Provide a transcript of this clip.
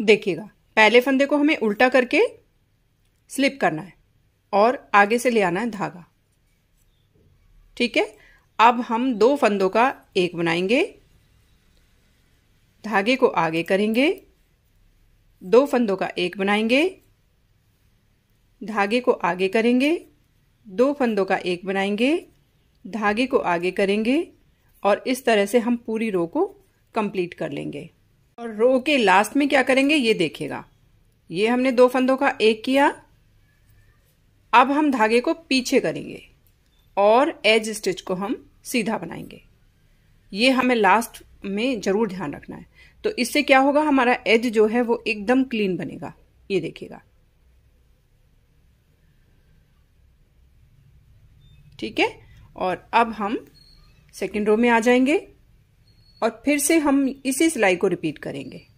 देखिएगा पहले फंदे को हमें उल्टा करके स्लिप करना है और आगे से ले आना है धागा ठीक है अब हम दो फंदों का एक बनाएंगे धागे को आगे करेंगे दो फंदों का एक बनाएंगे धागे को आगे करेंगे दो फंदों का एक बनाएंगे धागे को आगे करेंगे और इस तरह से हम पूरी रो को कंप्लीट कर लेंगे और रो के लास्ट में क्या करेंगे ये देखिएगा ये हमने दो फंदों का एक किया अब हम धागे को पीछे करेंगे और एज स्टिच को हम सीधा बनाएंगे ये हमें लास्ट में जरूर ध्यान रखना है तो इससे क्या होगा हमारा एज जो है वो एकदम क्लीन बनेगा ये देखिएगा ठीक है और अब हम सेकेंड रो में आ जाएंगे और फिर से हम इसी सिलाई को रिपीट करेंगे